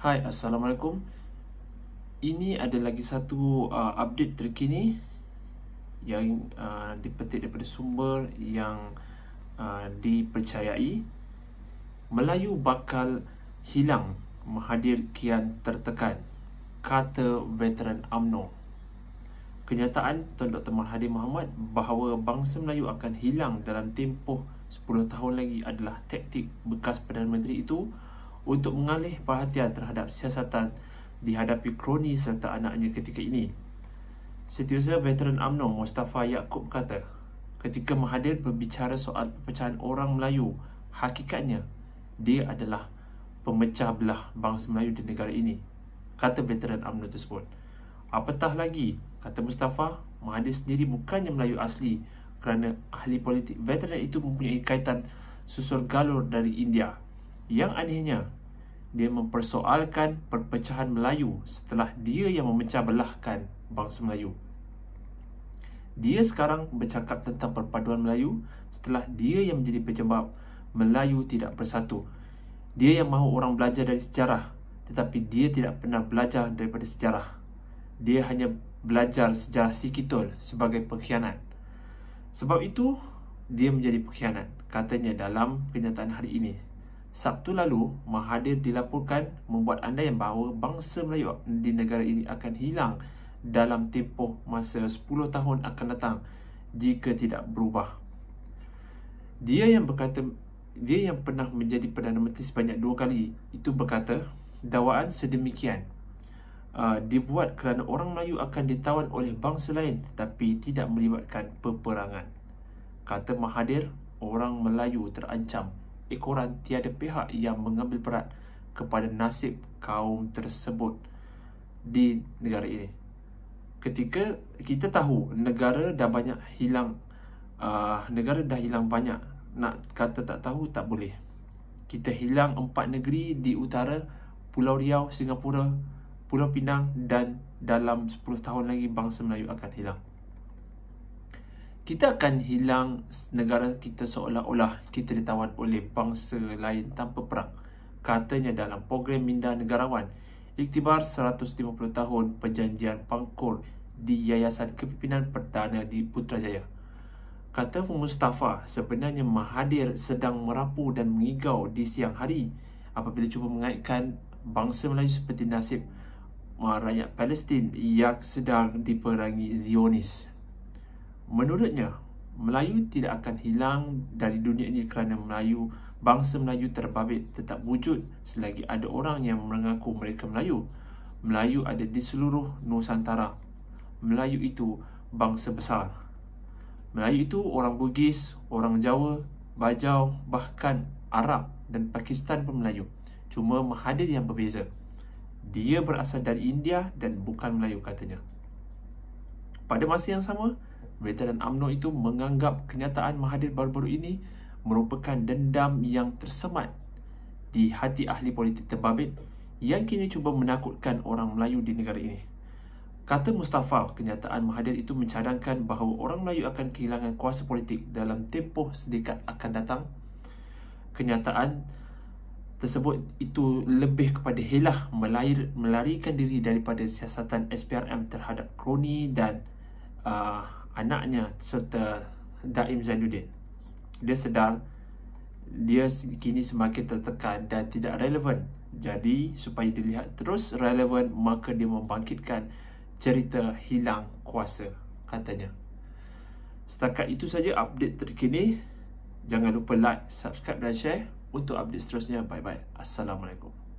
Hai, Assalamualaikum. Ini ada lagi satu uh, update terkini yang uh, dipetik daripada sumber yang uh, dipercayai. Melayu bakal hilang menghadir kian tertekan, kata veteran UMNO. Kenyataan Tuan Dr. Mahathir Mohamad bahawa bangsa Melayu akan hilang dalam tempoh 10 tahun lagi adalah taktik bekas Perdana Menteri itu untuk mengalih perhatian terhadap siasatan dihadapi kroni serta anaknya ketika ini. Setiausaha veteran UMNO Mustafa Yaakob kata, ketika menghadir berbicara soal pecahan orang Melayu, hakikatnya dia adalah pemecah belah bangsa Melayu di negara ini, kata veteran UMNO tersebut. Apatah lagi, kata Mustafa, Mahathir sendiri bukannya Melayu asli kerana ahli politik veteran itu mempunyai kaitan susur galur dari India. Yang anehnya, dia mempersoalkan perpecahan Melayu setelah dia yang memecah belahkan bangsa Melayu. Dia sekarang bercakap tentang perpaduan Melayu setelah dia yang menjadi penyebab Melayu tidak bersatu. Dia yang mahu orang belajar dari sejarah tetapi dia tidak pernah belajar daripada sejarah. Dia hanya belajar sejarah sikitol sebagai pengkhianat. Sebab itu, dia menjadi pengkhianat, katanya dalam kenyataan hari ini Sabtu lalu, Mahathir dilaporkan membuat anda yang bahawa bangsa Melayu di negara ini akan hilang dalam tempoh masa 10 tahun akan datang jika tidak berubah. Dia yang berkata dia yang pernah menjadi Perdana Menteri sebanyak dua kali itu berkata dawaan sedemikian uh, dibuat kerana orang Melayu akan ditawan oleh bangsa lain tetapi tidak melibatkan peperangan. Kata Mahathir, orang Melayu terancam ekoran tiada pihak yang mengambil berat kepada nasib kaum tersebut di negara ini. Ketika kita tahu negara dah banyak hilang, uh, negara dah hilang banyak, nak kata tak tahu tak boleh. Kita hilang empat negeri di utara, Pulau Riau, Singapura, Pulau Pinang dan dalam 10 tahun lagi bangsa Melayu akan hilang kita akan hilang negara kita seolah-olah kita ditawan oleh bangsa lain tanpa perang. Katanya dalam program minda negarawan, iktibar 150 tahun perjanjian Pangkor di Yayasan Kepimpinan Pertahanan di Putrajaya. Kata Mustafa, sebenarnya Mahathir sedang merapu dan mengigau di siang hari apabila cuba mengaitkan bangsa Melayu seperti nasib rakyat Palestin yang sedang diperangi Zionis. Menurutnya, Melayu tidak akan hilang dari dunia ini kerana Melayu, bangsa Melayu terbabit tetap wujud selagi ada orang yang mengaku mereka Melayu. Melayu ada di seluruh Nusantara. Melayu itu bangsa besar. Melayu itu orang Bugis, orang Jawa, Bajau, bahkan Arab dan Pakistan pun Melayu. Cuma Mahathir yang berbeza. Dia berasal dari India dan bukan Melayu katanya. Pada masa yang sama, dan UMNO itu menganggap kenyataan Mahathir baru-baru ini merupakan dendam yang tersemat di hati ahli politik terbabit yang kini cuba menakutkan orang Melayu di negara ini. Kata Mustafa, kenyataan Mahathir itu mencadangkan bahawa orang Melayu akan kehilangan kuasa politik dalam tempoh sedekat akan datang. Kenyataan tersebut itu lebih kepada helah melair, melarikan diri daripada siasatan SPRM terhadap kroni dan uh, anaknya serta Daim Zainuddin. Dia sedar dia kini semakin tertekan dan tidak relevan. Jadi supaya dilihat terus relevan maka dia membangkitkan cerita hilang kuasa katanya. Setakat itu saja update terkini. Jangan lupa like, subscribe dan share untuk update seterusnya. Bye-bye. Assalamualaikum.